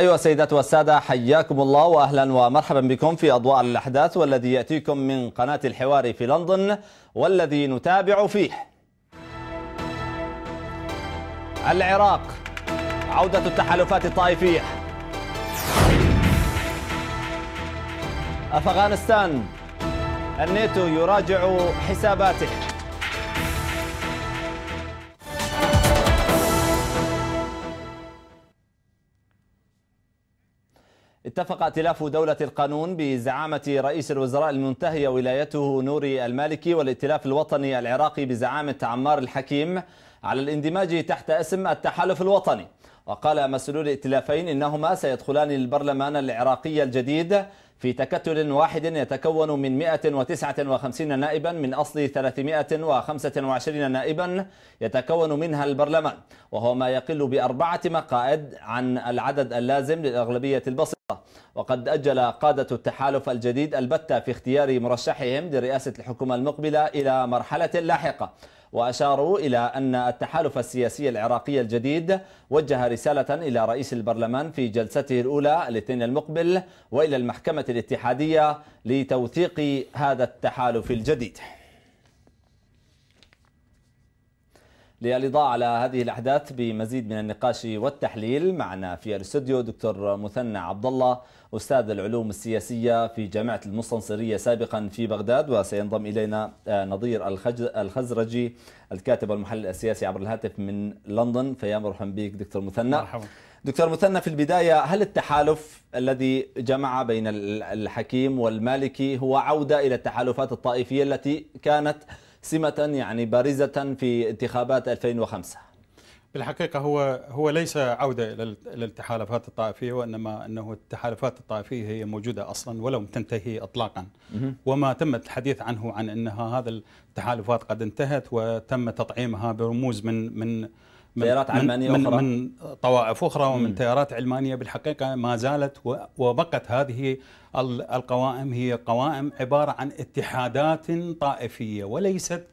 أيها السيدات والسادة حياكم الله وأهلا ومرحبا بكم في أضواء الأحداث والذي يأتيكم من قناة الحوار في لندن والذي نتابع فيه العراق عودة التحالفات الطائفية أفغانستان الناتو يراجع حساباته اتفق ائتلاف دولة القانون بزعامة رئيس الوزراء المنتهي ولايته نوري المالكي والائتلاف الوطني العراقي بزعامة عمار الحكيم على الاندماج تحت اسم التحالف الوطني وقال مسؤول الائتلافين إنهما سيدخلان البرلمان العراقي الجديد في تكتل واحد يتكون من 159 نائبا من أصل 325 نائبا يتكون منها البرلمان وهو ما يقل بأربعة مقاعد عن العدد اللازم للأغلبية البسيطة وقد أجل قادة التحالف الجديد البتة في اختيار مرشحهم لرئاسة الحكومة المقبلة إلى مرحلة لاحقة وأشاروا إلى أن التحالف السياسي العراقي الجديد وجه رسالة إلى رئيس البرلمان في جلسته الأولى الاثنين المقبل وإلى المحكمة الاتحادية لتوثيق هذا التحالف الجديد للإضاءة على هذه الأحداث بمزيد من النقاش والتحليل معنا في الاستوديو دكتور مثنى عبد الله أستاذ العلوم السياسية في جامعة المستنصرية سابقا في بغداد وسينضم إلينا آه، نظير الخزرجي الكاتب والمحلل السياسي عبر الهاتف من لندن فيا مرحبا بك دكتور مثنى مرحبا دكتور مثنى في البداية هل التحالف الذي جمع بين الحكيم والمالكي هو عودة إلى التحالفات الطائفية التي كانت سمة يعني بارزة في انتخابات 2005 بالحقيقة هو هو ليس عودة إلى التحالفات الطائفية وإنما أنه التحالفات الطائفية هي موجودة أصلا ولم تنتهي إطلاقا وما تم الحديث عنه عن أنها هذا التحالفات قد انتهت وتم تطعيمها برموز من من من تيارات علمانية من أخرى من طوائف أخرى ومن تيارات علمانية بالحقيقة ما زالت وبقت هذه القوائم هي قوائم عبارة عن اتحادات طائفية وليست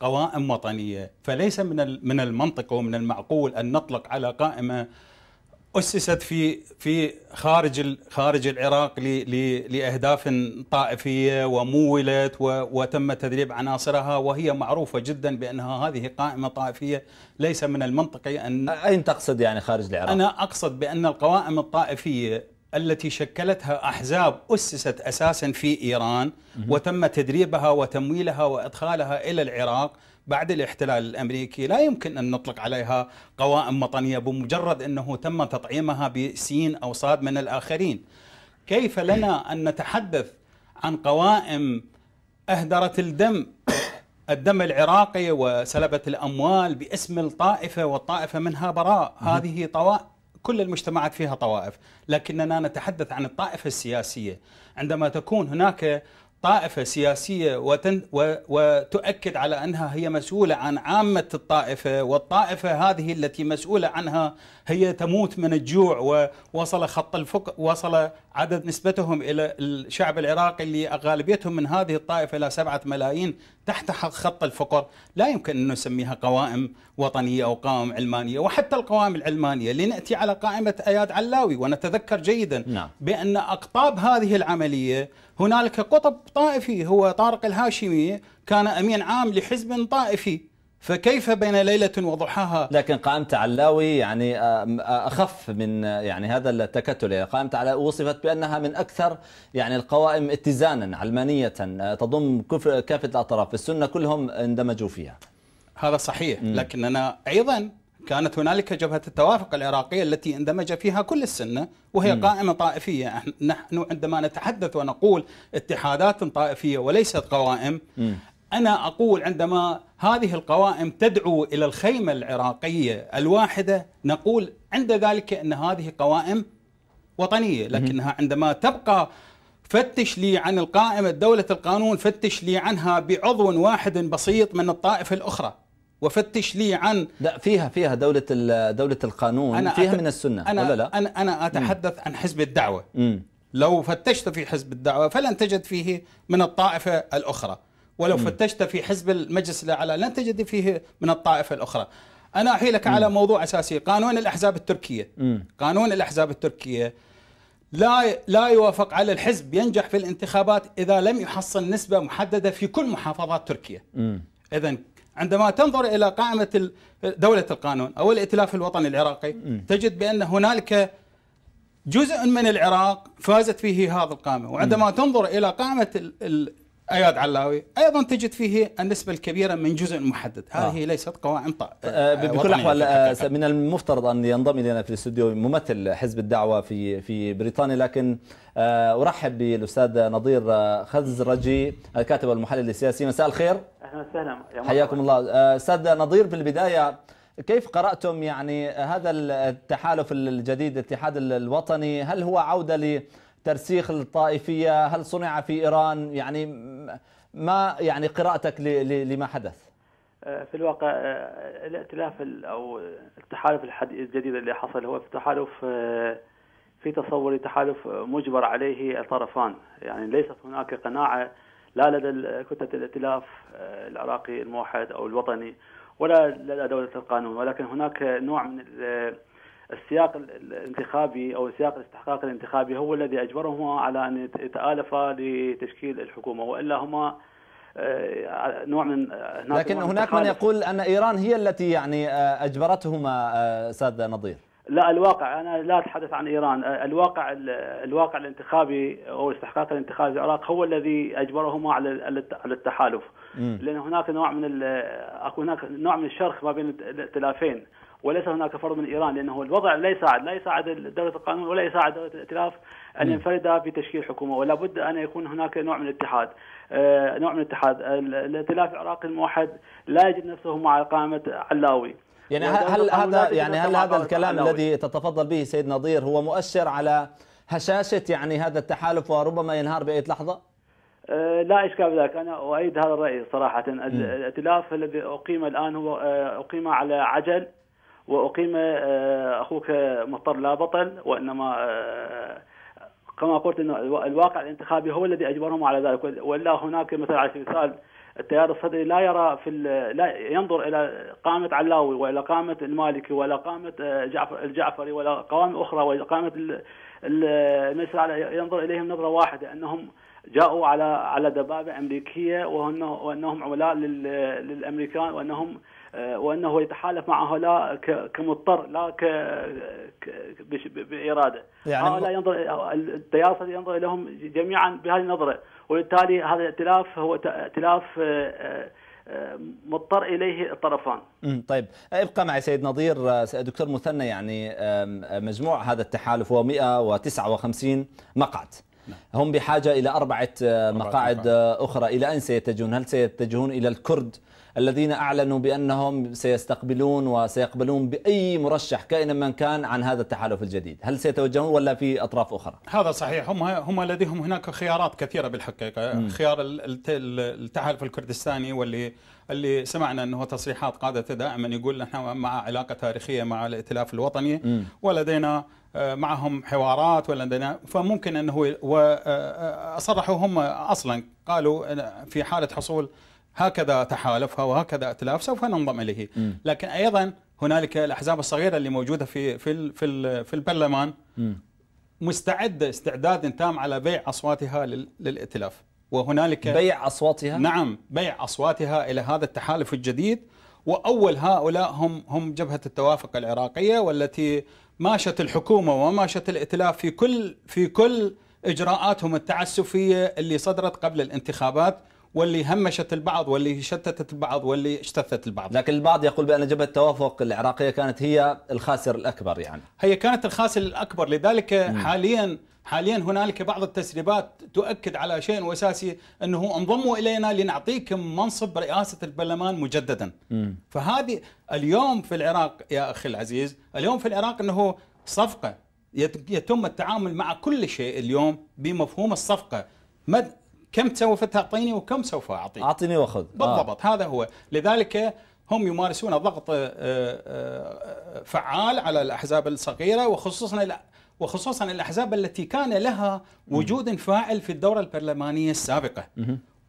قوائم وطنية فليس من المنطق ومن المعقول أن نطلق على قائمة اسست في في خارج خارج العراق لاهداف طائفيه ومولت وتم تدريب عناصرها وهي معروفه جدا بانها هذه قائمه طائفيه ليس من المنطقي ان اين تقصد يعني خارج العراق؟ انا اقصد بان القوائم الطائفيه التي شكلتها احزاب اسست اساسا في ايران وتم تدريبها وتمويلها وادخالها الى العراق بعد الاحتلال الامريكي لا يمكن ان نطلق عليها قوائم وطنيه بمجرد انه تم تطعيمها بسين او صاد من الاخرين. كيف لنا ان نتحدث عن قوائم اهدرت الدم الدم العراقي وسلبت الاموال باسم الطائفه والطائفه منها براء، هذه طوائف كل المجتمعات فيها طوائف لكننا نتحدث عن الطائفة السياسية عندما تكون هناك طائفة سياسية وتؤكد على أنها هي مسؤولة عن عامة الطائفة والطائفة هذه التي مسؤولة عنها هي تموت من الجوع ووصل خط الفقر وصل عدد نسبتهم إلى الشعب العراقي اللي غالبيتهم من هذه الطائفة إلى سبعة ملايين تحت خط الفقر لا يمكن أن نسميها قوائم وطنية أو قوائم علمانية وحتى القوائم العلمانية لنأتي على قائمة أياد علاوي ونتذكر جيدا نعم. بأن أقطاب هذه العملية هنالك قطب طائفي هو طارق الهاشمي كان أمين عام لحزب طائفي فكيف بين ليلة وضحاها لكن قائمة علاوي يعني آه، آه، أخف من آه، يعني هذا التكتل قائمة علاوي وصفت بأنها من أكثر يعني القوائم اتزانا علمانية تضم كافة الأطراف السنة كلهم اندمجوا فيها هذا صحيح م. لكننا أيضا كانت هنالك جبهة التوافق العراقية التي اندمج فيها كل السنة وهي م. قائمة طائفية نحن عندما نتحدث ونقول اتحادات طائفية وليست قوائم م. أنا أقول عندما هذه القوائم تدعو إلى الخيمة العراقية الواحدة نقول عند ذلك أن هذه قوائم وطنية لكنها عندما تبقى فتش لي عن القائمة دولة القانون فتش لي عنها بعضو واحد بسيط من الطائفة الأخرى وفتش لي عن لا فيها فيها دولة دولة القانون أنا فيها أت... من السنة أنا ولا لا؟ أنا أنا أتحدث مم. عن حزب الدعوة مم. لو فتشت في حزب الدعوة فلن تجد فيه من الطائفة الأخرى ولو فتشت في حزب المجلس الاعلى لن تجد فيه من الطائفه الاخرى. انا احيلك على موضوع اساسي قانون الاحزاب التركيه. قانون الاحزاب التركيه لا لا يوافق على الحزب ينجح في الانتخابات اذا لم يحصل نسبه محدده في كل محافظات تركيا. اذا عندما تنظر الى قائمه دوله القانون او الائتلاف الوطني العراقي تجد بان هنالك جزء من العراق فازت فيه هذه القائمه وعندما تنظر الى قائمه اياد علاوي ايضا تجد فيه النسبه الكبيره من جزء محدد هذه آه. ليست قوائم آه،, آه بكل الاحوال آه، من المفترض ان ينضم الينا في الاستوديو ممثل حزب الدعوه في في بريطانيا لكن آه ارحب بالاستاذ نظير آه، خزرجي الكاتب والمحلل السياسي مساء الخير اهلا وسهلا حياكم الله استاذ نظير في البدايه كيف قرأتم يعني هذا التحالف الجديد الاتحاد الوطني هل هو عودة ترسيخ الطائفية هل صنع في إيران يعني ما يعني قراءتك لما حدث آه، في الواقع آه، الائتلاف أو التحالف الجديد اللي حصل هو تحالف آه، في تصوري تحالف مجبر عليه الطرفان يعني ليست هناك قناعة لا لدى كتلة الائتلاف العراقي الموحد أو الوطني ولا لدى دولة القانون ولكن هناك نوع من السياق الانتخابي او سياق الاستحقاق الانتخابي هو الذي اجبرهما على ان يتالفا لتشكيل الحكومه والا هما آه، نوع من آه، هناك لكن هناك من يقول ان ايران هي التي يعني آه، اجبرتهما استاذ نظير لا الواقع انا لا اتحدث عن ايران الواقع الواقع الانتخابي او الاستحقاق الانتخابي في العراق هو الذي اجبرهما على على التحالف لان هناك نوع من اكو هناك نوع من الشرخ ما بين الائتلافين وليس هناك فرض من ايران لانه الوضع لا يساعد لا يساعد دوله القانون ولا يساعد دوله الائتلاف ان ينفرد بتشكيل حكومه ولا بد ان يكون هناك نوع من الاتحاد آه، نوع من الاتحاد الائتلاف العراقي الموحد لا يجد نفسه مع قائمه علاوي يعني هل هذا يعني هل هذا الكلام الذي تتفضل به سيد نظير هو مؤشر على هشاشه يعني هذا التحالف وربما ينهار باي لحظه؟ آه، لا اشكال بذلك انا اؤيد هذا الراي صراحه الائتلاف الذي اقيم الان هو آه، اقيم على عجل واقيم آه، اخوك مضطر لا بطل وانما آه، كما قلت انه الواقع الانتخابي هو الذي اجبرهم على ذلك والا هناك مثلا على سبيل المثال التيار الصدري لا يرى في لا ينظر الى قامه علاوي والى قامه المالكي ولا قامه آه، جعفر الجعفري ولا قوام اخرى قامه المجلس ينظر اليهم نظره واحده انهم جاءوا على على دبابه امريكيه وانهم عملاء للامريكان وانهم آه، وانه يتحالف مع هؤلاء كمضطر لا ك... باراده يعني هؤلاء ينظر التيار ينظر اليهم جميعا بهذه النظره وبالتالي هذا الائتلاف هو ائتلاف آه، آه، مضطر اليه الطرفان. طيب ابقى معي سيد نظير دكتور مثنى يعني مجموع هذا التحالف هو 159 مقعد. نعم. هم بحاجه الى اربعه مقاعد اخرى الى اين سيتجهون؟ هل سيتجهون الى الكرد؟ الذين أعلنوا بأنهم سيستقبلون وسيقبلون بأي مرشح كائنا من كان عن هذا التحالف الجديد هل سيتوجهون ولا في أطراف أخرى؟ هذا صحيح هم, هم لديهم هناك خيارات كثيرة بالحقيقة م. خيار التحالف الكردستاني واللي اللي سمعنا انه تصريحات قاده دائما يقول نحن مع علاقه تاريخيه مع الائتلاف الوطني م. ولدينا آه، معهم حوارات ولدينا فممكن انه آه، آه، صرحوا هم اصلا قالوا في حاله حصول هكذا تحالفها وهكذا ائتلاف سوف ننضم اليه م. لكن ايضا هنالك الاحزاب الصغيره اللي موجوده في في في, في البرلمان م. مستعده استعداد تام على بيع اصواتها للائتلاف وهنالك بيع اصواتها نعم بيع اصواتها الى هذا التحالف الجديد واول هؤلاء هم هم جبهه التوافق العراقيه والتي ماشت الحكومه وماشت الائتلاف في كل في كل اجراءاتهم التعسفيه اللي صدرت قبل الانتخابات واللي همشت البعض واللي شتتت البعض واللي اجتثت البعض لكن البعض يقول بأن جبهة التوافق العراقية كانت هي الخاسر الأكبر يعني هي كانت الخاسر الأكبر لذلك مم. حاليا حاليا هنالك بعض التسريبات تؤكد على شيء اساسي انه انضموا الينا لنعطيكم منصب رئاسه البرلمان مجددا. مم. فهذه اليوم في العراق يا اخي العزيز، اليوم في العراق انه صفقه يتم التعامل مع كل شيء اليوم بمفهوم الصفقه. كم سوف تعطيني وكم سوف اعطيك اعطيني واخذ آه. بالضبط آه. هذا هو لذلك هم يمارسون ضغط آه، آه، فعال على الاحزاب الصغيره وخصوصا وخصوصا الاحزاب التي كان لها وجود فاعل في الدوره البرلمانيه السابقه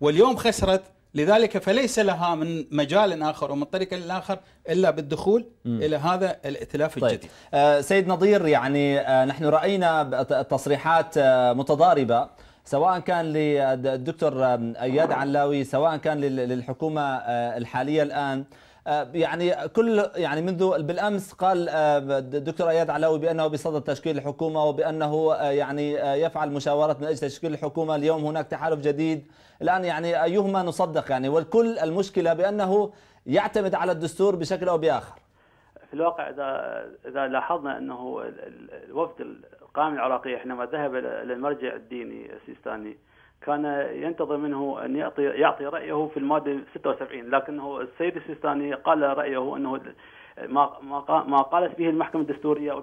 واليوم خسرت لذلك فليس لها من مجال اخر ومن طريق اخر الا بالدخول م. الى هذا الائتلاف طيب. الجديد. سيد نظير يعني نحن راينا تصريحات متضاربه سواء كان للدكتور اياد علاوي سواء كان للحكومه آه، الحاليه الان آه، يعني كل يعني منذ بالامس قال آه، الدكتور اياد علاوي بانه بصدد تشكيل الحكومه وبانه يعني يفعل مشاورات من اجل تشكيل الحكومه اليوم هناك تحالف جديد الان يعني ايهما نصدق يعني والكل المشكله بانه يعتمد على الدستور بشكل او باخر في الواقع اذا اذا لاحظنا انه الوفد القائمة العراقية حينما ذهب إلى المرجع الديني السيستاني كان ينتظر منه أن يعطي, يعطي رأيه في المادة 76 لكنه السيد السيستاني قال رأيه أنه ما ما قالت به المحكمة الدستورية أو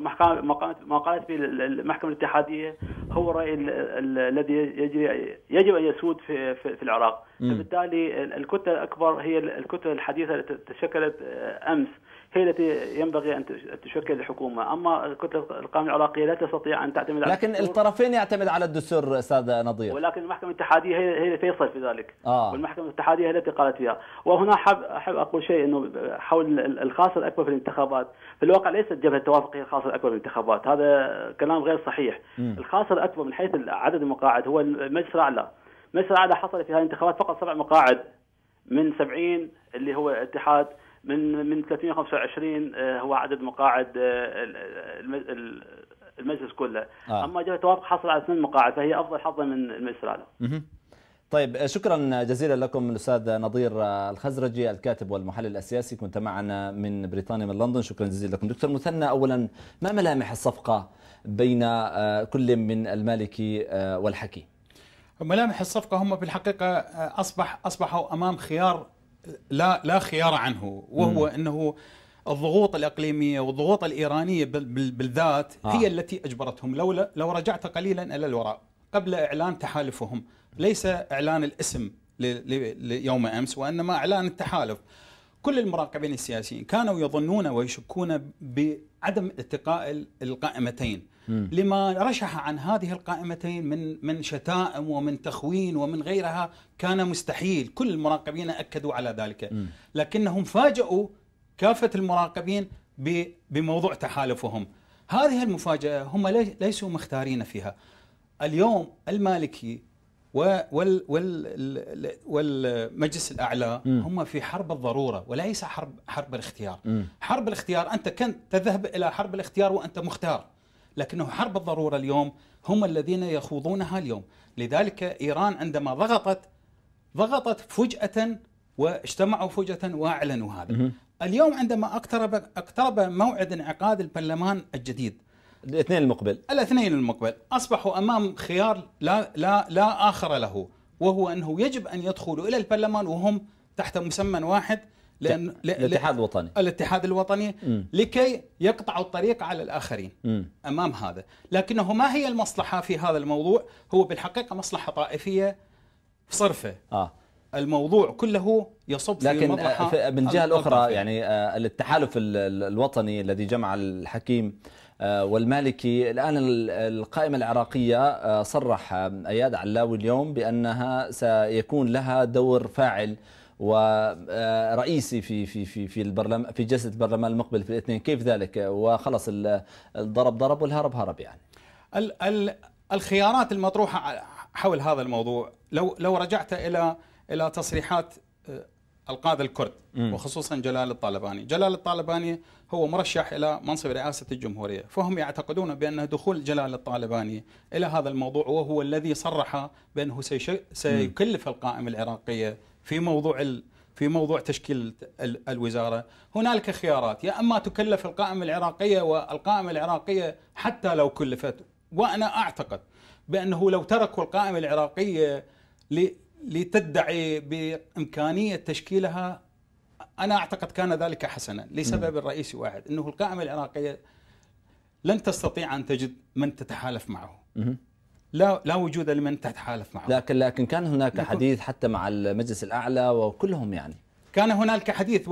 ما قالت به المحكمة الاتحادية هو الرأي الذي يجري يجب أن يسود في في العراق فبالتالي الكتلة الأكبر هي الكتلة الحديثة التي تشكلت آه، أمس هي التي ينبغي أن تشكل الحكومة أما الكتلة القانون العراقية لا تستطيع أن تعتمد على لكن الدستور. الطرفين يعتمد على الدستور أستاذ نظير ولكن المحكمة الاتحادية هي التي يصل في ذلك آه. والمحكمة الاتحادية هي التي قالت فيها وهنا أحب احب أقول شيء أنه حول الخاص الأكبر في الانتخابات في الواقع ليست جبهة التوافق هي الخاص الأكبر في الانتخابات هذا كلام غير صحيح م. الخاص الأكبر من حيث عدد المقاعد هو المجلس الأعلى المجلس الأعلى حصل في هذه الانتخابات فقط سبع مقاعد من 70 اللي هو اتحاد من من 325 آه، هو عدد مقاعد آه، المجلس كله آه. اما جبهه التوافق حصل على اثنين مقاعد فهي افضل حظا من المجلس الاعلى طيب آه، شكرا جزيلا لكم الاستاذ نظير الخزرجي الكاتب والمحلل السياسي كنت معنا من بريطانيا من لندن شكرا جزيلا لكم دكتور مثنى اولا ما ملامح الصفقه بين كل من المالكي والحكي ملامح الصفقه هم في الحقيقه اصبح اصبحوا امام خيار لا لا خيار عنه وهو مم. انه الضغوط الاقليميه والضغوط الايرانيه بالذات آه. هي التي اجبرتهم لو لو رجعت قليلا الى الوراء قبل اعلان تحالفهم ليس اعلان الاسم ليوم امس وانما اعلان التحالف كل المراقبين السياسيين كانوا يظنون ويشكون بعدم التقاء القائمتين لما رشح عن هذه القائمتين من من شتائم ومن تخوين ومن غيرها كان مستحيل كل المراقبين اكدوا على ذلك لكنهم فاجئوا كافه المراقبين بموضوع تحالفهم هذه المفاجاه هم ليسوا مختارين فيها اليوم المالكي وال وال والمجلس الاعلى هم في حرب الضروره وليس حرب حرب الاختيار حرب الاختيار انت كنت تذهب الى حرب الاختيار وانت مختار لكنه حرب الضروره اليوم هم الذين يخوضونها اليوم لذلك ايران عندما ضغطت ضغطت فجاه واجتمعوا فجاه واعلنوا هذا اليوم عندما اقترب اقترب موعد انعقاد البرلمان الجديد الاثنين المقبل الاثنين المقبل اصبحوا امام خيار لا لا لا اخر له وهو انه يجب ان يدخلوا الى البرلمان وهم تحت مسمى واحد لان الاتحاد الوطني الاتحاد الوطني م. لكي يقطعوا الطريق على الاخرين م. امام هذا، لكنه ما هي المصلحه في هذا الموضوع؟ هو بالحقيقه مصلحه طائفيه صرفه. اه الموضوع كله يصب في لكن آه، آه، من جهه الاخرى يعني آه، التحالف الوطني الذي جمع الحكيم والمالكي الآن القائمة العراقية صرح أياد علاوي اليوم بأنها سيكون لها دور فاعل ورئيسي آه، في في في في البرلمان في جلسه البرلمان المقبل في الاثنين كيف ذلك وخلص الضرب ضرب والهرب هرب يعني ال ال الخيارات المطروحه حول هذا الموضوع لو لو رجعت الى الى تصريحات آه، القاده الكرد وخصوصا جلال الطالباني، جلال الطالباني هو مرشح الى منصب رئاسه الجمهوريه، فهم يعتقدون بان دخول جلال الطالباني الى هذا الموضوع وهو الذي صرح بانه سيكلف القائمه العراقيه في موضوع ال... في موضوع تشكيل ال... الوزاره هنالك خيارات يا اما تكلف القائمه العراقيه والقائمه العراقيه حتى لو كلفت وانا اعتقد بانه لو تركوا القائمه العراقيه ل... لتدعي بامكانيه تشكيلها انا اعتقد كان ذلك حسنا لسبب رئيسي واحد انه القائمه العراقيه لن تستطيع ان تجد من تتحالف معه لا لا وجود لمن تتحالف معه لكن لكن كان هناك حديث حتى مع المجلس الاعلى وكلهم يعني كان هنالك حديث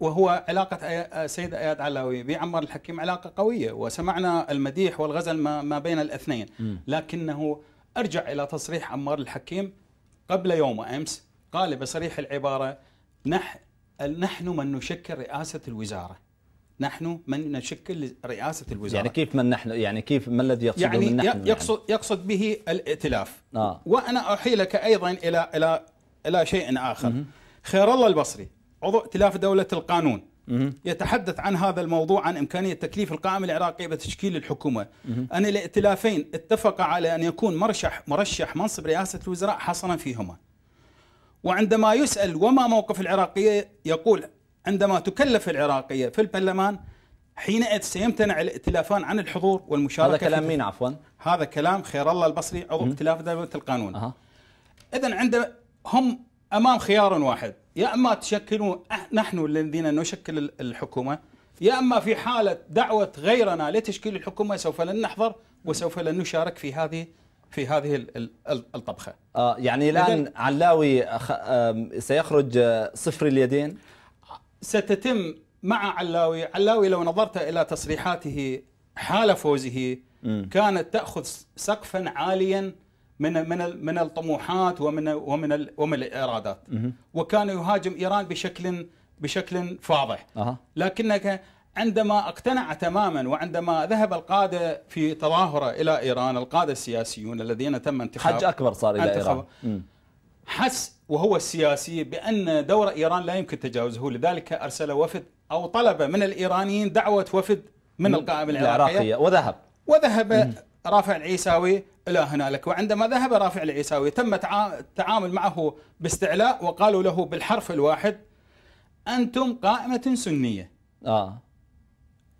وهو علاقة السيد أياد علاوي بعمر الحكيم علاقة قوية وسمعنا المديح والغزل ما بين الاثنين لكنه أرجع إلى تصريح عمار الحكيم قبل يوم أمس قال بصريح العبارة نح نحن من نشكل رئاسة الوزارة نحن من نشكل رئاسه الوزاره يعني كيف من نحن يعني كيف ما الذي يقصده يعني من نحن يعني؟ يقصد يعني؟ يقصد به الائتلاف آه. وانا احيلك ايضا الى الى الى شيء اخر خير الله البصري عضو ائتلاف دوله القانون يتحدث عن هذا الموضوع عن امكانيه تكليف القائم العراقي بتشكيل الحكومه ان الائتلافين اتفقا على ان يكون مرشح مرشح منصب رئاسه الوزراء حصرا فيهما وعندما يسال وما موقف العراقيه يقول عندما تكلف العراقية في البرلمان حينئذ سيمتنع الائتلافان عن الحضور والمشاركة هذا كلام مين عفوا؟ هذا كلام خير الله البصري عضو ائتلاف دوله القانون أه. إذا عند هم أمام خيار واحد يا اما تشكلون نحن الذين نشكل الحكومه يا اما في حاله دعوه غيرنا لتشكيل الحكومه سوف لن نحضر وسوف لن نشارك في هذه في هذه الطبخه. آه يعني الان علاوي سيخرج آه، صفر اليدين؟ ستتم مع علاوي علاوي لو نظرت إلى تصريحاته حال فوزه كانت تأخذ سقفا عاليا من من من الطموحات ومن ومن ومن الارادات وكان يهاجم ايران بشكل بشكل فاضح لكنك عندما اقتنع تماما وعندما ذهب القاده في تظاهره الى ايران القاده السياسيون الذين تم انتخابهم حج اكبر صار الى ايران حس وهو السياسي بأن دور إيران لا يمكن تجاوزه لذلك أرسل وفد أو طلب من الإيرانيين دعوة وفد من القائمة العراقية, العراقية وذهب وذهب رافع العيساوي إلى هنالك وعندما ذهب رافع العيساوي تم التعامل معه باستعلاء وقالوا له بالحرف الواحد أنتم قائمة سنية آه.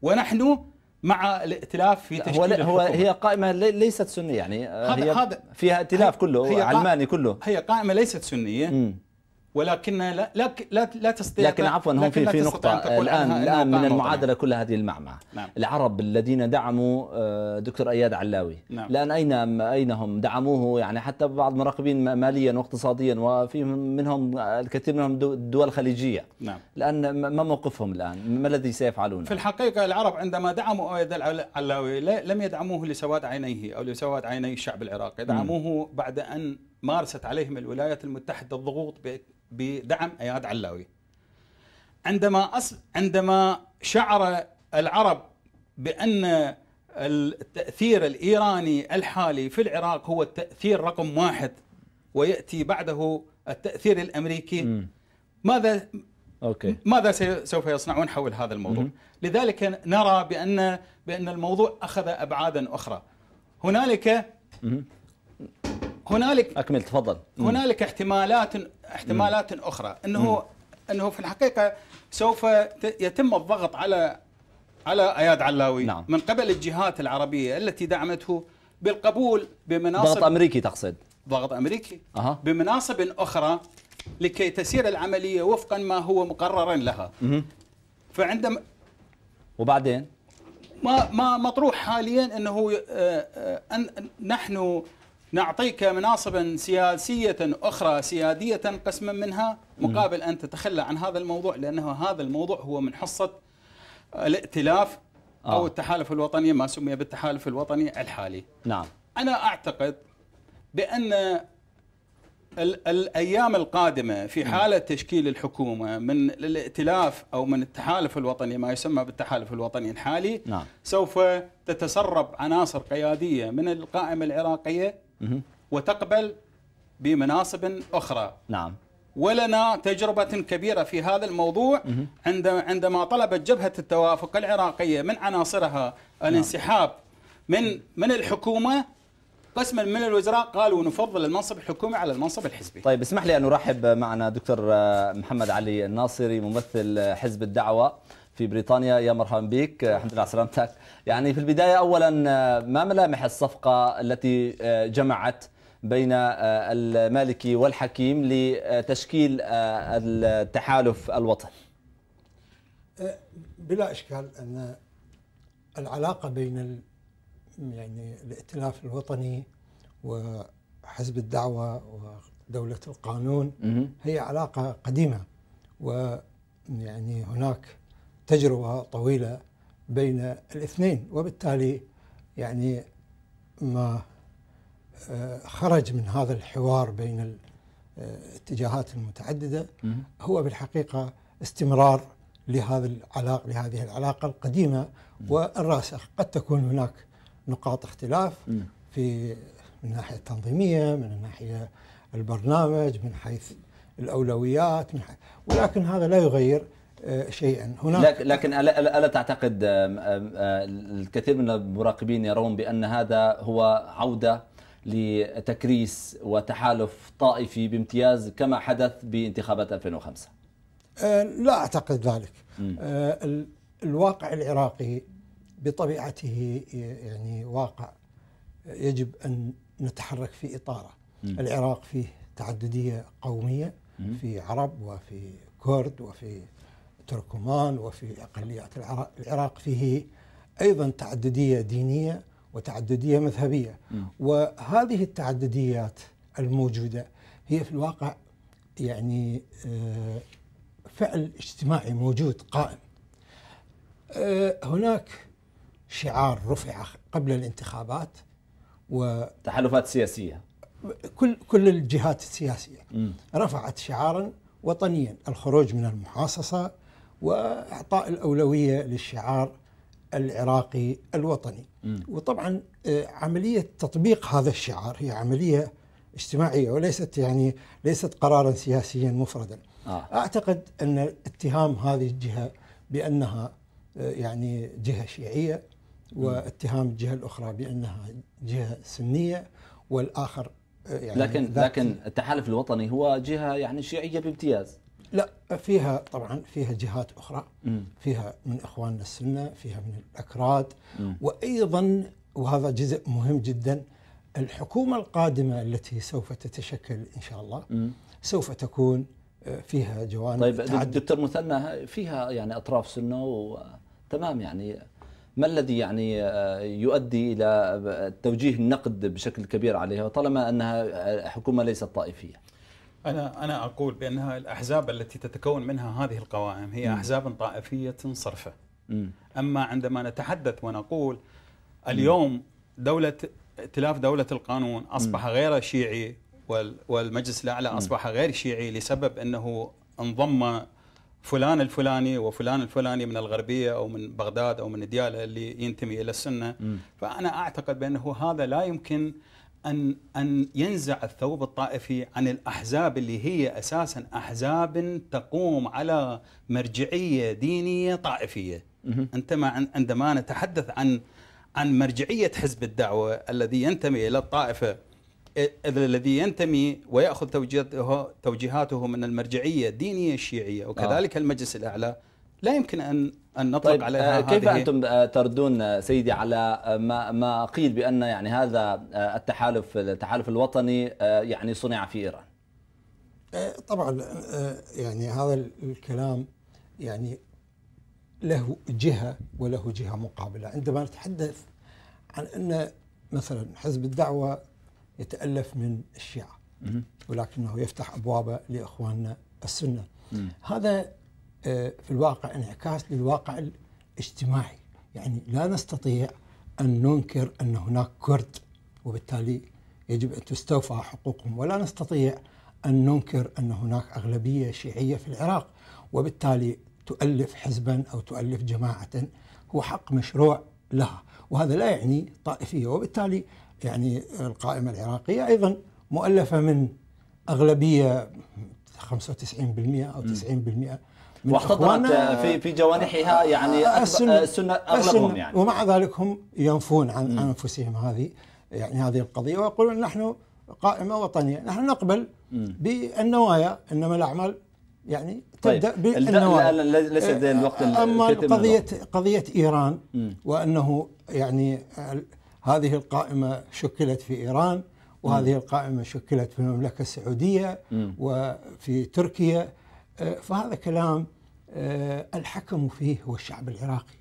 ونحن مع الائتلاف في تشكيل هو, هو هي قائمه ليست سنيه يعني آه، هذا هي هذا فيها ائتلاف كله هي علماني كله هي قائمه ليست سنيه ولكن لا لا لا, لا تستطيع لكن عفوا هم في في نقطة الآن الآن من المعادلة كل هذه المعمعة نعم. العرب الذين دعموا آه، دكتور أياد علاوي نعم. الآن أين أين هم دعموه يعني حتى بعض مراقبين ماليا واقتصاديا وفي منهم الكثير منهم دول الخليجية نعم. الآن ما موقفهم الآن ما الذي سيفعلون في الحقيقة العرب عندما دعموا أياد علاوي لم يدعموه لسواد عينيه أو لسواد عيني الشعب العراقي دعموه بعد أن مارست عليهم الولايات المتحدة الضغوط بدعم اياد علاوي عندما أص... عندما شعر العرب بان التاثير الايراني الحالي في العراق هو التاثير رقم واحد وياتي بعده التاثير الامريكي م. ماذا أوكي. ماذا سوف يصنعون حول هذا الموضوع؟ م. لذلك نرى بان بان الموضوع اخذ ابعادا اخرى. هنالك هنالك اكمل تفضل. هنالك احتمالات احتمالات اخرى انه م. انه في الحقيقه سوف يتم الضغط على على اياد علاوي نعم. من قبل الجهات العربيه التي دعمته بالقبول بمناصب ضغط امريكي تقصد ضغط امريكي أه. بمناصب اخرى لكي تسير العمليه وفقا ما هو مقررا لها مه. فعندما وبعدين ما ما مطروح حاليا انه آه، آه، أن نحن نعطيك مناصبا سياسية أخرى سيادية قسما منها مقابل أن تتخلى عن هذا الموضوع لأنه هذا الموضوع هو من حصة الائتلاف آه. أو التحالف الوطني ما سمي بالتحالف الوطني الحالي نعم أنا أعتقد بأن الايام القادمه في حاله تشكيل الحكومه من الائتلاف او من التحالف الوطني ما يسمى بالتحالف الوطني الحالي نعم. سوف تتسرب عناصر قياديه من القائمه العراقيه وتقبل بمناصب أخرى نعم ولنا تجربة كبيرة في هذا الموضوع عندما طلبت جبهة التوافق العراقية من عناصرها نعم. الانسحاب من من الحكومة قسما من الوزراء قالوا نفضل المنصب الحكومي على المنصب الحزبي طيب اسمح لي أن أرحب معنا دكتور آه، محمد علي الناصري ممثل حزب الدعوة في بريطانيا يا مرحبا بك آه، الحمد لله على سلامتك يعني في البداية أولا آه، ما ملامح الصفقة التي آه، جمعت بين آه، المالكي والحكيم لتشكيل التحالف الوطني بلا إشكال أن العلاقة بين يعني الائتلاف الوطني وحزب الدعوة ودولة القانون هي علاقة قديمة ويعني هناك تجربة طويلة بين الاثنين وبالتالي يعني ما آه، خرج من هذا الحوار بين الاتجاهات آه، المتعدده هو بالحقيقه استمرار لهذا العلاقه لهذه العلاقه القديمه والراسخ قد تكون هناك نقاط اختلاف في من الناحيه التنظيميه من الناحيه البرنامج من حيث الاولويات من حيث ولكن هذا لا يغير شيئا هناك لكن ألا, تعتقد آه، الكثير من المراقبين يرون بأن هذا هو عودة لتكريس وتحالف طائفي بامتياز كما حدث بانتخابات 2005 آه، لا أعتقد ذلك آه، الواقع العراقي بطبيعته يعني واقع يجب أن نتحرك في إطاره العراق فيه تعددية قومية في عرب وفي كرد وفي التركمان وفي أقليات العراق فيه أيضا تعددية دينية وتعددية مذهبية وهذه التعدديات الموجودة هي في الواقع يعني آه، فعل اجتماعي موجود قائم آه، هناك شعار رفع قبل الانتخابات و تحالفات سياسية كل كل الجهات السياسية رفعت شعارا وطنيا الخروج من المحاصصة واعطاء الاولويه للشعار العراقي الوطني وطبعا آه، عمليه تطبيق هذا الشعار هي عمليه اجتماعيه وليست يعني ليست قرارا سياسيا مفردا آه. اعتقد ان اتهام هذه الجهه بانها آه، يعني جهه شيعيه واتهام الجهه الاخرى بانها جهه سنيه والاخر آه، يعني لكن لكن التحالف الوطني هو جهه يعني شيعيه بامتياز لا فيها طبعا فيها جهات اخرى فيها من اخواننا السنه فيها من الاكراد وايضا وهذا جزء مهم جدا الحكومه القادمه التي سوف تتشكل ان شاء الله سوف تكون آه، فيها جوانب طيب تعدد. دكتور مثنى فيها يعني اطراف سنه وتمام يعني ما الذي يعني آه، يؤدي الى توجيه النقد بشكل كبير عليها طالما انها آه، حكومه ليست طائفيه؟ أنا أنا أقول بأنها الأحزاب التي تتكون منها هذه القوائم هي أحزاب طائفية صرفة أما عندما نتحدث ونقول اليوم دولة ائتلاف دولة القانون أصبح غير شيعي والمجلس الأعلى أصبح غير شيعي لسبب أنه انضم فلان الفلاني وفلان الفلاني من الغربية أو من بغداد أو من دياله اللي ينتمي إلى السنة فأنا أعتقد بأنه هذا لا يمكن أن أن ينزع الثوب الطائفي عن الأحزاب اللي هي أساسا أحزاب تقوم على مرجعية دينية طائفية عندما عندما نتحدث عن عن مرجعية حزب الدعوة الذي ينتمي إلى الطائفة الذي ينتمي ويأخذ توجيهاته من المرجعية الدينية الشيعية وكذلك آه. المجلس الأعلى لا يمكن ان ان نطلق طيب عليها آه، كيف هذه انتم آه، تردون آه، سيدي على ما ما قيل بان يعني هذا التحالف التحالف الوطني يعني صنع في ايران؟ طبعا يعني هذا الكلام يعني له جهه وله جهه مقابله، عندما نتحدث عن ان مثلا حزب الدعوه يتالف من الشيعه ولكنه يفتح ابوابه لاخواننا السنه. هذا آه، في الواقع انعكاس للواقع الاجتماعي يعني لا نستطيع أن ننكر أن هناك كرد وبالتالي يجب أن تستوفى حقوقهم ولا نستطيع أن ننكر أن هناك أغلبية شيعية في العراق وبالتالي تؤلف حزبا أو تؤلف جماعة هو حق مشروع لها وهذا لا يعني طائفية وبالتالي يعني القائمة العراقية أيضا مؤلفة من أغلبية 95% أو 90% واحتضنت في في جوانحها يعني آه، السنة, آه، اغلبهم يعني ومع ذلك هم ينفون عن انفسهم هذه يعني هذه القضيه ويقولون نحن قائمه وطنيه، نحن نقبل بالنوايا انما الاعمال يعني تبدا طيب. بالنوايا ليس آه، الوقت اما قضيه قضيه ايران وانه يعني هذه القائمه شكلت في ايران وهذه القائمه شكلت في المملكه السعوديه وفي تركيا آه، فهذا كلام آه، الحكم فيه هو الشعب العراقي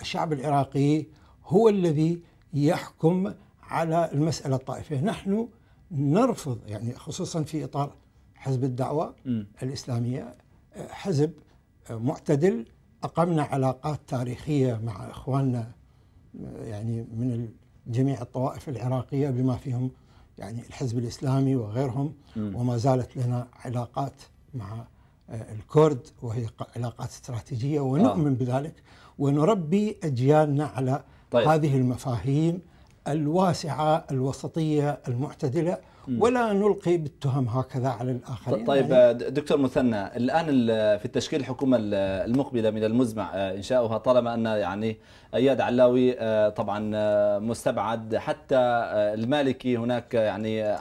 الشعب العراقي هو الذي يحكم على المسألة الطائفية نحن نرفض يعني خصوصا في إطار حزب الدعوة الإسلامية آه، حزب معتدل أقمنا علاقات تاريخية مع إخواننا يعني من جميع الطوائف العراقية بما فيهم يعني الحزب الإسلامي وغيرهم وما زالت لنا علاقات مع آه، الكرد وهي علاقات استراتيجيه ونؤمن آه. بذلك ونربي اجيالنا على طيب. هذه المفاهيم الواسعه الوسطيه المعتدله ولا نلقي بالتهم هكذا على الاخرين طيب يعني دكتور مثنى الان في التشكيل الحكومه المقبله من المزمع آه، انشاؤها طالما ان يعني اياد علاوي آه، طبعا آه، مستبعد حتى المالكي هناك يعني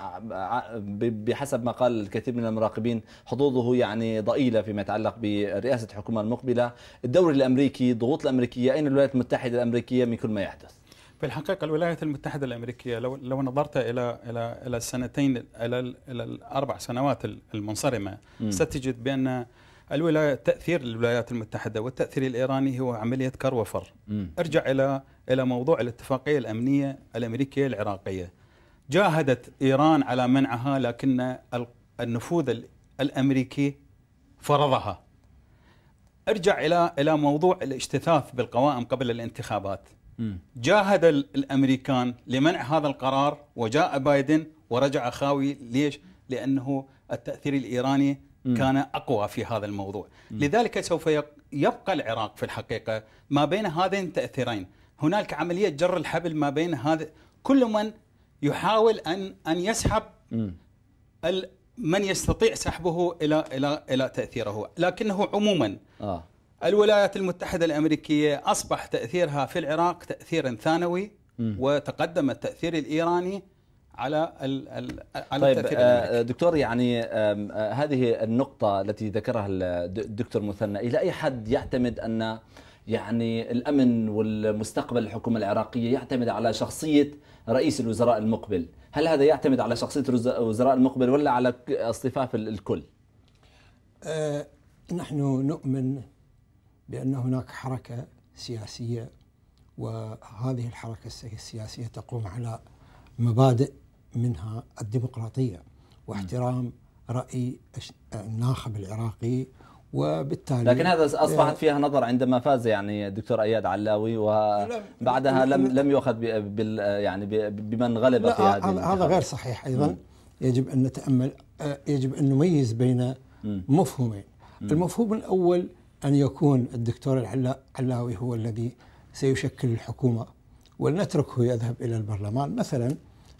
بحسب ما قال الكثير من المراقبين حظوظه يعني ضئيله فيما يتعلق برئاسه الحكومه المقبله الدوري الامريكي الضغوط الامريكيه اين الولايات المتحده الامريكيه من كل ما يحدث بالحقيقه الولايات المتحده الامريكيه لو لو نظرت الى الى الى السنتين الى الى الاربع سنوات المنصرمه ستجد بان الولاية تأثير الولايات المتحدة والتأثير الإيراني هو عملية كر وفر ارجع إلى إلى موضوع الاتفاقية الأمنية الأمريكية العراقية جاهدت إيران على منعها لكن النفوذ الأمريكي فرضها ارجع إلى إلى موضوع الاجتثاث بالقوائم قبل الانتخابات جاهد الامريكان لمنع هذا القرار وجاء بايدن ورجع خاوي ليش؟ لانه التاثير الايراني كان اقوى في هذا الموضوع، لذلك سوف يبقى العراق في الحقيقه ما بين هذين التاثيرين، هنالك عمليه جر الحبل ما بين هذا كل من يحاول ان ان يسحب من يستطيع سحبه الى الى الى تاثيره، لكنه عموما آه. الولايات المتحدة الأمريكية أصبح تأثيرها في العراق تأثيرا ثانوي م. وتقدم التأثير الإيراني على ال ال على طيب آه، دكتور يعني آه، هذه النقطة التي ذكرها الدكتور مثنى إلى أي حد يعتمد أن يعني الأمن والمستقبل الحكومة العراقية يعتمد على شخصية رئيس الوزراء المقبل هل هذا يعتمد على شخصية الوزراء المقبل ولا على اصطفاف الكل؟ أه نحن نؤمن بأن هناك حركة سياسية وهذه الحركة السياسية تقوم على مبادئ منها الديمقراطية واحترام رأي الناخب العراقي وبالتالي لكن هذا اصبحت فيها نظر عندما فاز يعني الدكتور اياد علاوي وبعدها لم لم يؤخذ بال يعني بمن غلب في هذه هذا غير صحيح ايضا يجب ان نتامل آه، يجب ان نميز بين مفهومين المفهوم الاول أن يكون الدكتور العلاوي هو الذي سيشكل الحكومة ولنتركه يذهب إلى البرلمان مثلا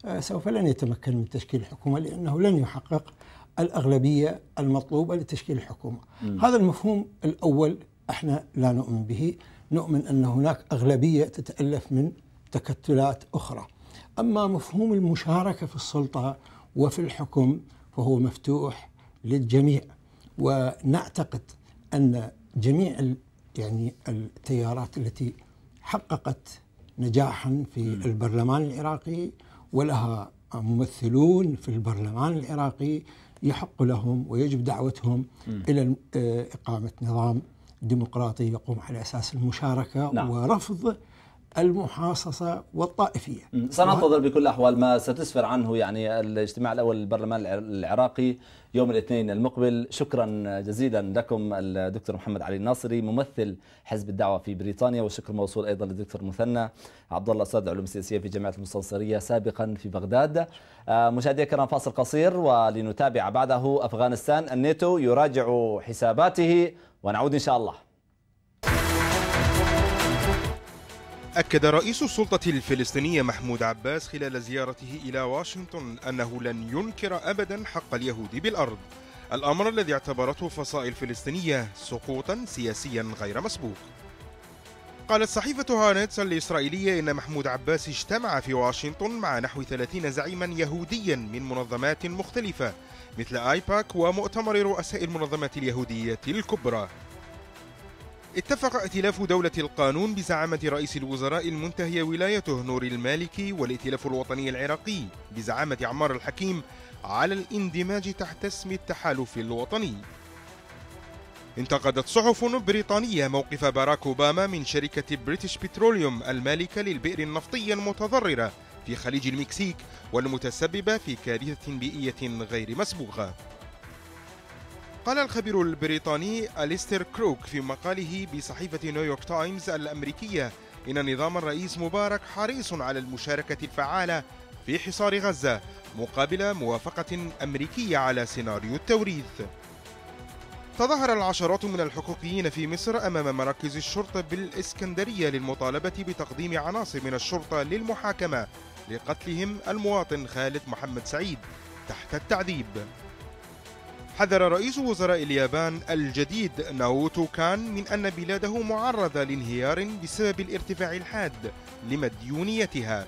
آه، سوف لن يتمكن من تشكيل الحكومة لأنه لن يحقق الأغلبية المطلوبة لتشكيل الحكومة م. هذا المفهوم الأول احنا لا نؤمن به نؤمن أن هناك أغلبية تتألف من تكتلات أخرى أما مفهوم المشاركة في السلطة وفي الحكم فهو مفتوح للجميع ونعتقد أن جميع يعني التيارات التي حققت نجاحا في م. البرلمان العراقي ولها ممثلون في البرلمان العراقي يحق لهم ويجب دعوتهم م. الى آه، اقامه نظام ديمقراطي يقوم على اساس المشاركه نعم. ورفض المحاصصة والطائفية سننتظر بكل الأحوال ما ستسفر عنه يعني الاجتماع الأول للبرلمان العراقي يوم الاثنين المقبل شكرا جزيلا لكم الدكتور محمد علي الناصري ممثل حزب الدعوة في بريطانيا والشكر موصول أيضا للدكتور مثنى عبد الله أستاذ العلوم السياسية في جامعة المستنصرية سابقا في بغداد آه، مشاهدي الكرام فاصل قصير ولنتابع بعده أفغانستان الناتو يراجع حساباته ونعود إن شاء الله أكد رئيس السلطة الفلسطينية محمود عباس خلال زيارته إلى واشنطن أنه لن ينكر أبدا حق اليهود بالأرض الأمر الذي اعتبرته فصائل فلسطينية سقوطا سياسيا غير مسبوق قالت صحيفة هانتس الإسرائيلية إن محمود عباس اجتمع في واشنطن مع نحو 30 زعيما يهوديا من منظمات مختلفة مثل آيباك ومؤتمر رؤساء المنظمات اليهودية الكبرى اتفق ائتلاف دولة القانون بزعامة رئيس الوزراء المنتهي ولايته نور المالكي والائتلاف الوطني العراقي بزعامة عمار الحكيم على الاندماج تحت اسم التحالف الوطني انتقدت صحف بريطانية موقف باراك أوباما من شركة بريتش بتروليوم المالكة للبئر النفطية المتضررة في خليج المكسيك والمتسببة في كارثة بيئية غير مسبوقة قال الخبير البريطاني أليستر كروك في مقاله بصحيفة نيويورك تايمز الأمريكية إن نظام الرئيس مبارك حريص على المشاركة الفعالة في حصار غزة مقابل موافقة أمريكية على سيناريو التوريث تظاهر العشرات من الحقوقيين في مصر أمام مراكز الشرطة بالإسكندرية للمطالبة بتقديم عناصر من الشرطة للمحاكمة لقتلهم المواطن خالد محمد سعيد تحت التعذيب حذر رئيس وزراء اليابان الجديد ناوتو كان من أن بلاده معرضة لانهيار بسبب الارتفاع الحاد لمديونيتها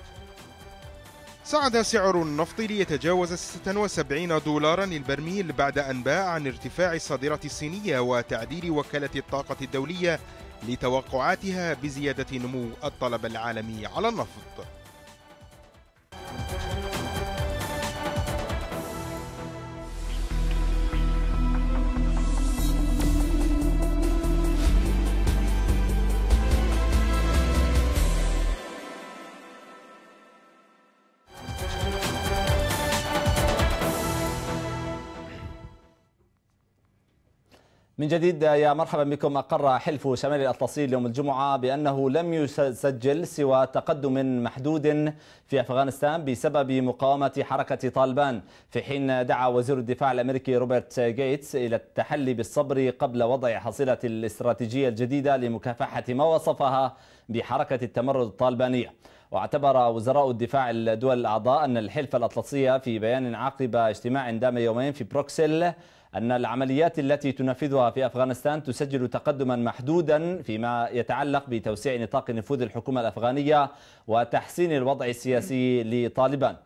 صعد سعر النفط ليتجاوز 76 دولارا للبرميل بعد أنباء عن ارتفاع الصادرة الصينية وتعديل وكالة الطاقة الدولية لتوقعاتها بزيادة نمو الطلب العالمي على النفط من جديد يا مرحبا بكم أقر حلف شمال الأطلسي يوم الجمعة بأنه لم يسجل سوى تقدم محدود في أفغانستان بسبب مقاومة حركة طالبان في حين دعا وزير الدفاع الأمريكي روبرت جيتس إلى التحلي بالصبر قبل وضع حصيلة الاستراتيجية الجديدة لمكافحة ما وصفها بحركة التمرد الطالبانية واعتبر وزراء الدفاع الدول الأعضاء أن الحلف الأطلسي في بيان عقب اجتماع دام يومين في بروكسل أن العمليات التي تنفذها في أفغانستان تسجل تقدما محدودا فيما يتعلق بتوسيع نطاق نفوذ الحكومة الأفغانية وتحسين الوضع السياسي لطالبان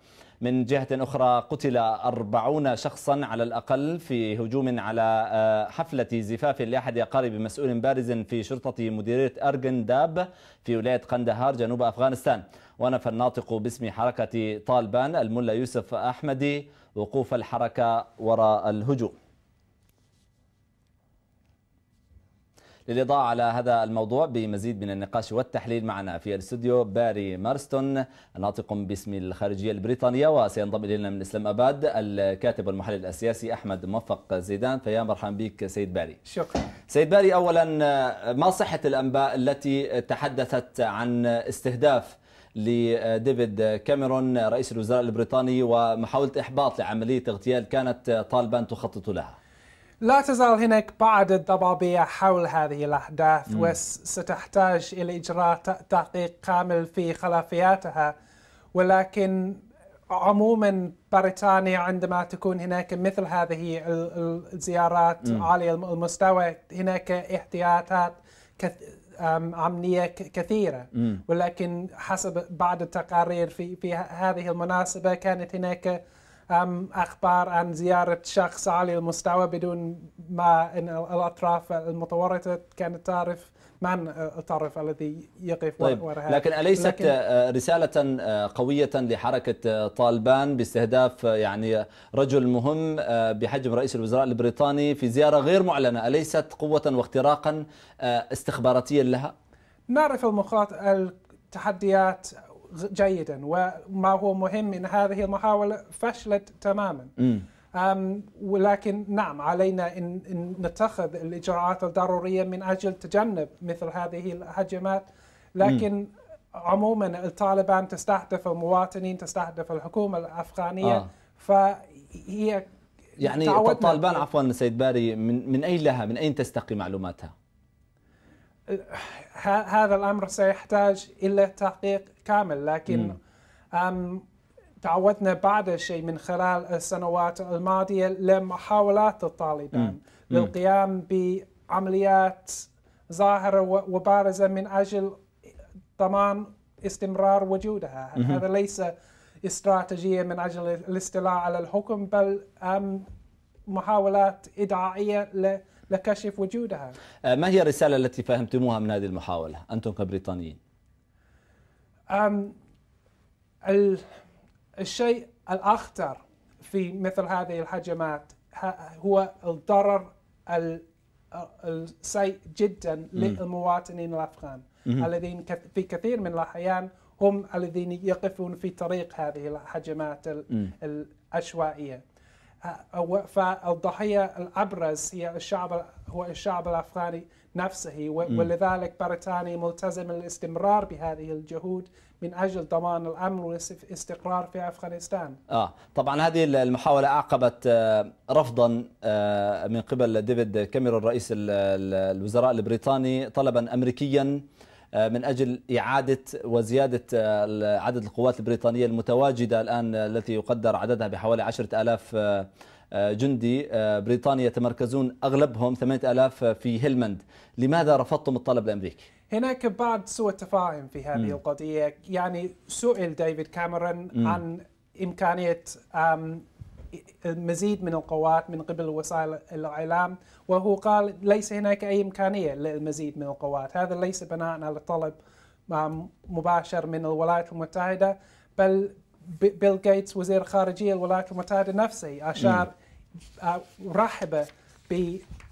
من جهة أخرى قتل أربعون شخصا على الأقل في هجوم على آه، حفلة زفاف لأحد أقارب مسؤول بارز في شرطة مديرية أرجن داب في ولاية قندهار جنوب أفغانستان ونفى الناطق باسم حركة طالبان الملا يوسف أحمدي وقوف الحركة وراء الهجوم للإضاءة على هذا الموضوع بمزيد من النقاش والتحليل معنا في الاستوديو باري مارستون ناطق باسم الخارجية البريطانية وسينضم إلينا من إسلام أباد الكاتب والمحلل السياسي أحمد موفق زيدان فيا مرحبا بك سيد باري شكرا سيد باري أولا ما صحة الأنباء التي تحدثت عن استهداف لديفيد كاميرون رئيس الوزراء البريطاني ومحاولة إحباط لعملية اغتيال كانت طالبان تخطط لها لا تزال هناك بعض الضبابية حول هذه الأحداث مم. وستحتاج إلى إجراء تحقيق كامل في خلفياتها ولكن عموما بريطانيا عندما تكون هناك مثل هذه الزيارات مم. عالية المستوى هناك احتياطات أمنية كثيرة ولكن حسب بعض التقارير في, في هذه المناسبة كانت هناك أم أخبار عن زيارة شخص عالي المستوى بدون ما أن الأطراف المتورطة كانت تعرف من الطرف الذي يقف طيب. وراء لكن أليست لكن آه، رسالة آه، قوية لحركة آه، طالبان باستهداف يعني رجل مهم بحجم رئيس الوزراء البريطاني في زيارة غير معلنة أليست قوة واختراقا استخباراتيا لها؟ نعرف المخاطر التحديات جيدا وما هو مهم ان هذه المحاوله فشلت تماما أم ولكن نعم علينا إن, نتخذ الإجراءات الضرورية من أجل تجنب مثل هذه الهجمات لكن م. عموما الطالبان تستهدف المواطنين تستهدف الحكومة الأفغانية آه. فهي يعني الطالبان عفوا سيد باري من, من أين لها من أين تستقي معلوماتها؟ هذا الامر سيحتاج الى تحقيق كامل لكن تعودنا بعد شيء من خلال السنوات الماضيه لمحاولات الطالبان مم. للقيام بعمليات ظاهره وبارزه من اجل ضمان استمرار وجودها مم. هذا ليس استراتيجيه من اجل الاستيلاء على الحكم بل محاولات ادعائيه لكاشف وجودها آه، ما هي الرسالة التي فهمتموها من هذه المحاولة أنتم كبريطانيين؟ الشيء الأخطر في مثل هذه الهجمات هو الضرر السيء جدا للمواطنين الأفغان الذين في كثير من الأحيان هم الذين يقفون في طريق هذه الهجمات العشوائية فالضحية الأبرز هي الشعب هو الشعب الأفغاني نفسه ولذلك بريطانيا ملتزم الاستمرار بهذه الجهود من أجل ضمان الأمن والاستقرار في أفغانستان آه طبعا هذه المحاولة أعقبت آه، رفضا آه، من قبل ديفيد كاميرون رئيس الوزراء البريطاني طلبا أمريكيا آه، من أجل إعادة وزيادة آه، عدد القوات البريطانية المتواجدة الآن آه، التي يقدر عددها بحوالي 10000 جندي بريطانيا يتمركزون أغلبهم 8000 في هيلمند لماذا رفضتم الطلب الأمريكي؟ هناك بعض سوء تفاهم في هذه م. القضية يعني سئل ديفيد كاميرون عن إمكانية مزيد من القوات من قبل وسائل الاعلام وهو قال ليس هناك اي امكانيه للمزيد من القوات هذا ليس بناء على طلب آه، مباشر من الولايات المتحده بل بيل غيتس وزير خارجيه الولايات المتحده نفسه اشار آه، آه، رحب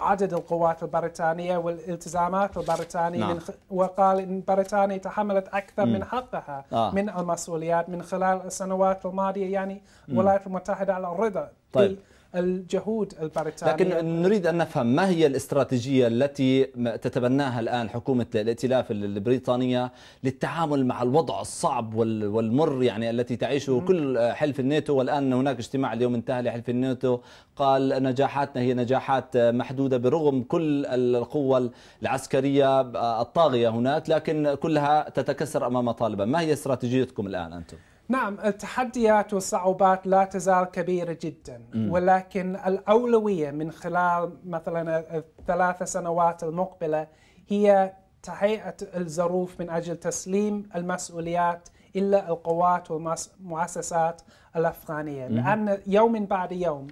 عدد القوات البريطانية والالتزامات البريطانية نعم. خ... وقال إن بريطانيا تحملت أكثر مم. من حقها آه. من المسؤوليات من خلال السنوات الماضية يعني الولايات المتحدة على الرضا طيب. الجهود البريطانية لكن نريد أن نفهم ما هي الاستراتيجية التي تتبناها الآن حكومة الائتلاف البريطانية للتعامل مع الوضع الصعب والمر يعني التي تعيشه كل حلف الناتو والآن هناك اجتماع اليوم انتهى لحلف الناتو قال نجاحاتنا هي نجاحات محدودة برغم كل القوة العسكرية الطاغية هناك لكن كلها تتكسر أمام طالبان ما هي استراتيجيتكم الآن أنتم؟ نعم التحديات والصعوبات لا تزال كبيرة جدا م. ولكن الأولوية من خلال مثلا الثلاث سنوات المقبلة هي تهيئة الظروف من أجل تسليم المسؤوليات إلا القوات والمؤسسات الأفغانية م. لأن يوم بعد يوم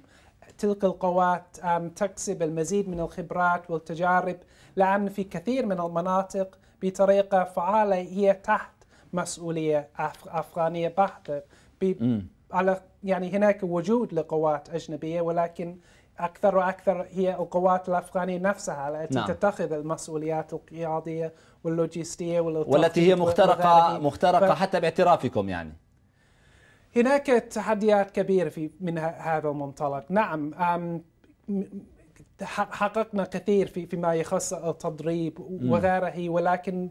تلك القوات تكسب المزيد من الخبرات والتجارب لأن في كثير من المناطق بطريقة فعالة هي تحت مسؤوليه افغانيه بحته على يعني هناك وجود لقوات اجنبيه ولكن اكثر واكثر هي القوات الافغانيه نفسها التي نعم. تتخذ المسؤوليات القياديه واللوجستيه والتي هي مخترقه مخترقه ف... حتى باعترافكم يعني هناك تحديات كبيره في من هذا المنطلق نعم حققنا كثير في فيما يخص التدريب وغيره ولكن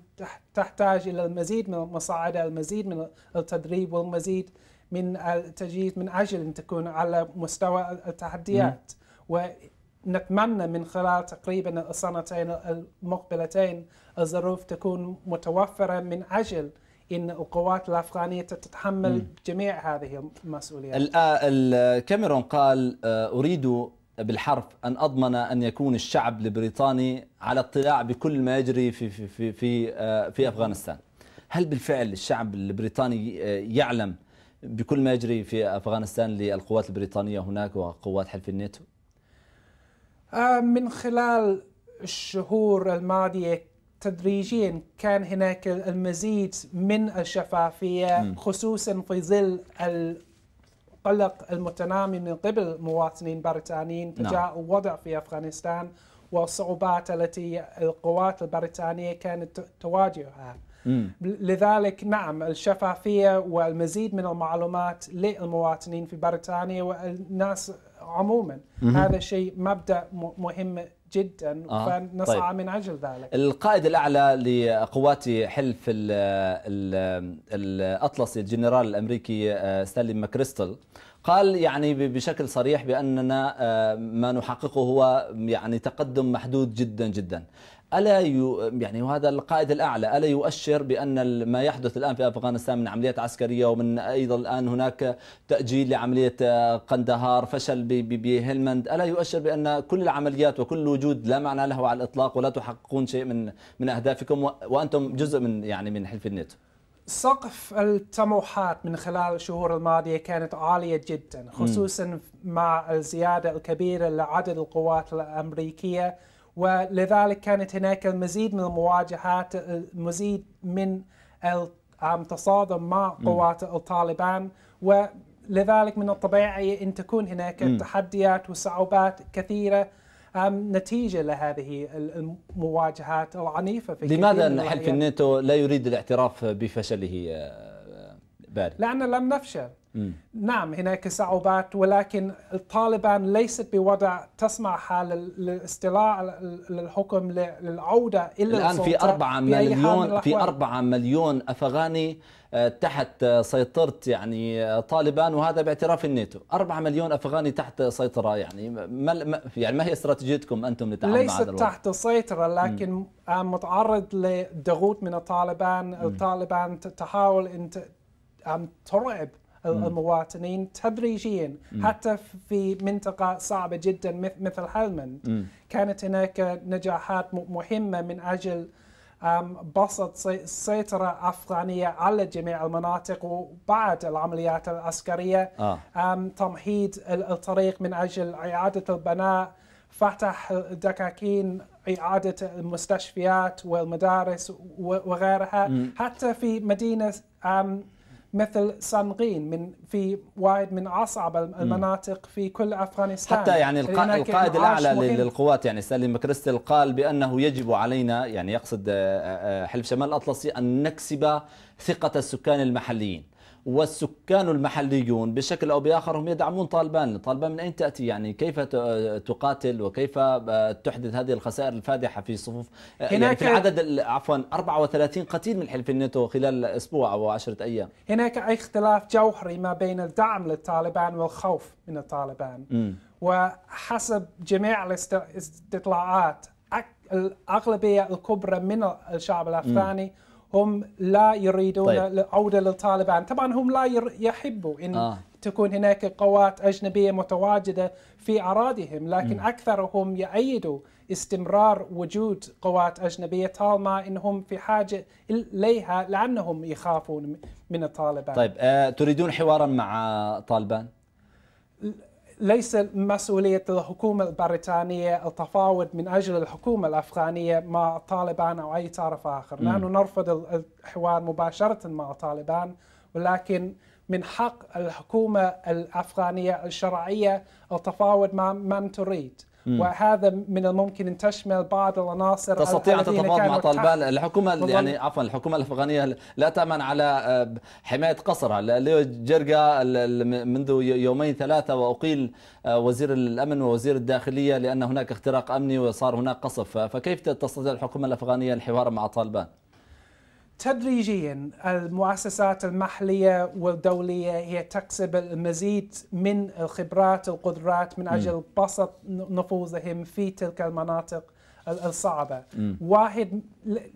تحتاج الى المزيد من المصاعده المزيد من التدريب والمزيد من التجهيز من اجل ان تكون على مستوى التحديات ونتمنى من خلال تقريبا السنتين المقبلتين الظروف تكون متوفره من اجل ان القوات الافغانيه تتحمل م. جميع هذه المسؤوليات. الكاميرون قال آه، اريد بالحرف أن أضمن أن يكون الشعب البريطاني على اطلاع بكل ما يجري في في في في, آه، في أفغانستان هل بالفعل الشعب البريطاني يعلم بكل ما يجري في أفغانستان للقوات البريطانية هناك وقوات حلف الناتو؟ آه، من خلال الشهور الماضية تدريجيا كان هناك المزيد من الشفافية خصوصا في ظل قلق المتنامي من قبل مواطنين بريطانيين نعم. تجاه الوضع في أفغانستان والصعوبات التي القوات البريطانية كانت تواجهها مم. لذلك نعم الشفافية والمزيد من المعلومات للمواطنين في بريطانيا والناس عموما مم. هذا شيء مبدأ مهم جدا آه. فنصع طيب. من اجل ذلك القائد الاعلى لقوات حلف الـ الـ الاطلسي الجنرال الامريكي آه، ستانلي ماكريستل قال يعني بشكل صريح باننا آه، ما نحققه هو يعني تقدم محدود جدا جدا ألا يعني وهذا القائد الأعلى ألا يؤشر بأن ما يحدث الآن في أفغانستان من عمليات عسكرية ومن أيضا الآن هناك تأجيل لعملية آه، قندهار فشل بهلمند ألا يؤشر بأن كل العمليات وكل وجود لا معنى له على الإطلاق ولا تحققون شيء من من أهدافكم وأنتم جزء من يعني من حلف الناتو سقف الطموحات من خلال الشهور الماضية كانت عالية جدا خصوصا مع الزيادة الكبيرة لعدد القوات الأمريكية ولذلك كانت هناك المزيد من المواجهات المزيد من التصادم مع قوات الطالبان ولذلك من الطبيعي أن تكون هناك م. تحديات وصعوبات كثيرة نتيجة لهذه المواجهات العنيفة في لماذا أن حلف الناتو لا يريد الاعتراف بفشله آه، آه، باري؟ لان لم نفشل نعم هناك صعوبات ولكن طالبان ليست بوضع تسمح للاستيلاء للحكم للعوده الى الان في 4 مليون في 4 مليون افغاني آه، تحت سيطرة يعني آه، طالبان وهذا باعتراف الناتو 4 مليون أفغاني تحت سيطرة يعني ما, يعني ما هي استراتيجيتكم أنتم لتعامل مع هذا الوضع؟ ليست تحت سيطرة لكن م. آه، متعرض لضغوط من الطالبان م. الطالبان تحاول أن ترعب Hmm. المواطنين تدريجيا hmm. حتى في منطقة صعبة جدا مثل هلمن hmm. كانت هناك نجاحات مهمة من أجل بسط سيطرة أفغانية على جميع المناطق وبعد العمليات العسكرية آه. تمهيد الطريق من أجل إعادة البناء فتح دكاكين إعادة المستشفيات والمدارس وغيرها م. حتى في مدينة مثل سانغين من في وايد من اصعب المناطق في كل افغانستان حتى يعني القائد الاعلى للقوات يعني سالم كريستل قال بانه يجب علينا يعني يقصد آه، آه، آه، حلف شمال الاطلسي ان نكسب ثقه السكان المحليين والسكان المحليون بشكل أو بآخر هم يدعمون طالبان طالبان من أين تأتي يعني كيف تقاتل وكيف آه، تحدث هذه الخسائر الفادحة في صفوف آه، يعني في عدد عفوا 34 قتيل من حلف الناتو خلال أسبوع أو 10 أيام هناك اختلاف جوهري ما بين الدعم للطالبان والخوف من الطالبان م. وحسب جميع الاستطلاعات الأغلبية الكبرى من الشعب الأفغاني م. هم لا يريدون طيب. العوده للطالبان طبعا هم لا يحبوا ان آه. تكون هناك قوات اجنبيه متواجده في اراضيهم لكن م. اكثرهم يأيدوا استمرار وجود قوات اجنبيه طالما انهم في حاجه اليها لانهم يخافون من الطالبان طيب آه تريدون حوارا مع طالبان ليس مسؤولية الحكومة البريطانية التفاوض من أجل الحكومة الأفغانية مع طالبان أو أي طرف آخر نحن نرفض الحوار مباشرة مع طالبان ولكن من حق الحكومة الأفغانية الشرعية التفاوض مع من تريد وهذا من الممكن ان تشمل بعض العناصر تستطيع ان تتفاوض مع طالبان الحكومه يعني عفوا الحكومه الافغانيه لا تامن على آه، حمايه قصرها ليو جرجا منذ يومين ثلاثه واقيل آه، وزير الامن ووزير الداخليه لان هناك اختراق امني وصار هناك قصف فكيف تستطيع الحكومه الافغانيه الحوار مع طالبان تدريجيا المؤسسات المحلية والدولية هي تكسب المزيد من الخبرات القدرات من أجل بسط نفوذهم في تلك المناطق الصعبة م. واحد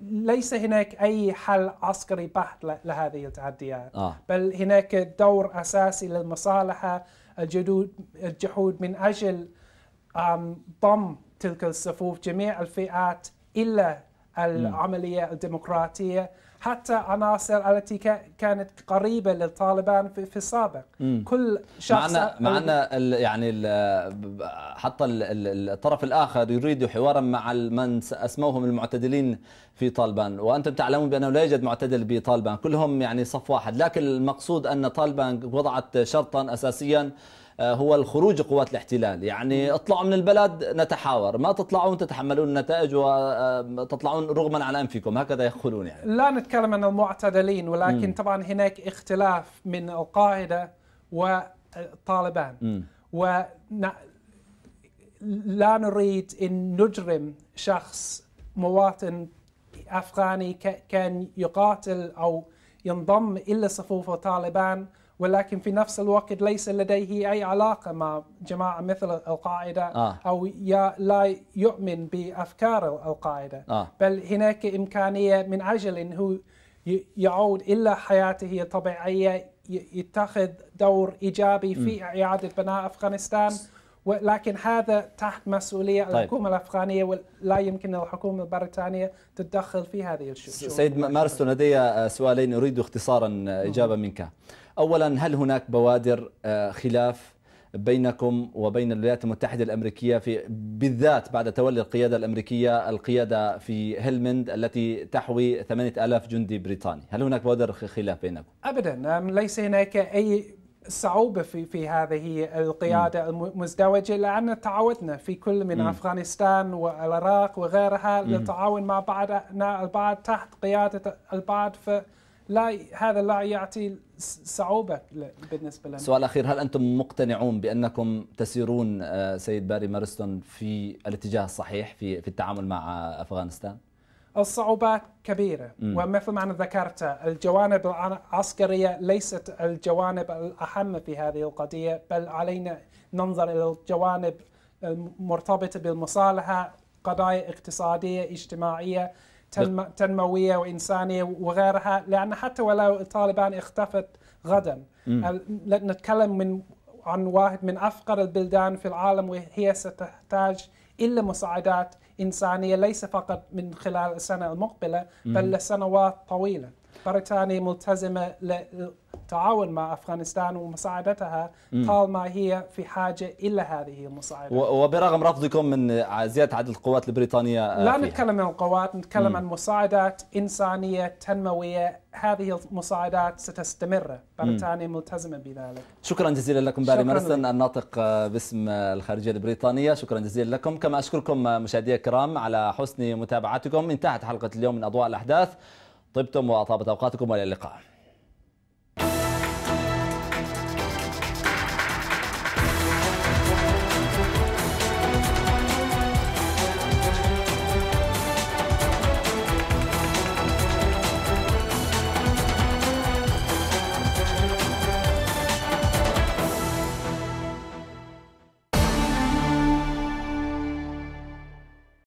ليس هناك أي حل عسكري بحت لهذه التحديات آه. بل هناك دور أساسي للمصالحة الجدود الجحود من أجل ضم تلك الصفوف جميع الفئات إلا العملية الديمقراطية حتى عناصر التي كانت قريبه للطالبان في السابق كل شخص معنا معنا ال يعني ال حتى الطرف الاخر يريد حوارا مع من اسموهم المعتدلين في طالبان وانتم تعلمون بانه لا يوجد معتدل بطالبان كلهم يعني صف واحد لكن المقصود ان طالبان وضعت شرطا اساسيا آه، هو الخروج قوات الاحتلال يعني اطلعوا من البلد نتحاور ما تطلعون تتحملون النتائج وتطلعون آه، رغما عن أنفكم هكذا يقولون يعني لا نتكلم عن المعتدلين ولكن م. طبعا هناك اختلاف من القاعدة وطالبان م. و لا نريد أن نجرم شخص مواطن أفغاني كان يقاتل أو ينضم إلى صفوف طالبان ولكن في نفس الوقت ليس لديه أي علاقة مع جماعة مثل القاعدة آه. أو لا يؤمن بأفكار القاعدة آه. بل هناك إمكانية من أجل أنه يعود إلى حياته الطبيعية يتخذ دور إيجابي في إعادة بناء أفغانستان ولكن هذا تحت مسؤولية طيب. الحكومة الأفغانية ولا يمكن الحكومة البريطانية تتدخل في هذه الشؤون سيد مارستون لدي سؤالين أريد اختصارا إجابة منك اولا هل هناك بوادر آه، خلاف بينكم وبين الولايات المتحدة الأمريكية في بالذات بعد تولي القيادة الأمريكية القيادة في هلمند التي تحوي 8000 جندي بريطاني هل هناك بوادر خلاف بينكم؟ أبدا ليس هناك أي صعوبة في في هذه القيادة المزدوجة لأن تعودنا في كل من م. أفغانستان والعراق وغيرها للتعاون مع بعضنا البعض تحت قيادة البعض في لا هذا لا يعطي صعوبة بالنسبة لنا سؤال أخير هل أنتم مقتنعون بأنكم تسيرون آه، سيد باري مارستون في الاتجاه الصحيح في, في التعامل مع أفغانستان؟ الصعوبات كبيرة مم. ومثل ما أنا ذكرت الجوانب العسكرية ليست الجوانب الأهم في هذه القضية بل علينا ننظر إلى الجوانب المرتبطة بالمصالحة قضايا اقتصادية اجتماعية تنمويه وانسانيه وغيرها لان حتى ولو طالبان اختفت غدا نتكلم من عن واحد من افقر البلدان في العالم وهي ستحتاج الا مساعدات انسانيه ليس فقط من خلال السنه المقبله بل لسنوات طويله بريطانيا ملتزمة للتعاون مع أفغانستان ومساعدتها طالما هي في حاجة إلى هذه المساعدة وبرغم رفضكم من زيادة عدد القوات البريطانية لا فيها. نتكلم عن القوات نتكلم عن مساعدات إنسانية تنموية هذه المساعدات ستستمر بريطانيا ملتزمة بذلك شكرا جزيلا لكم باري مرسن الناطق uh, باسم uh, الخارجية البريطانية شكرا جزيلا لكم كما أشكركم uh, مشاهدي الكرام على حسن متابعتكم انتهت حلقة اليوم من أضواء الأحداث طبتم وأطابت أوقاتكم وإلى اللقاء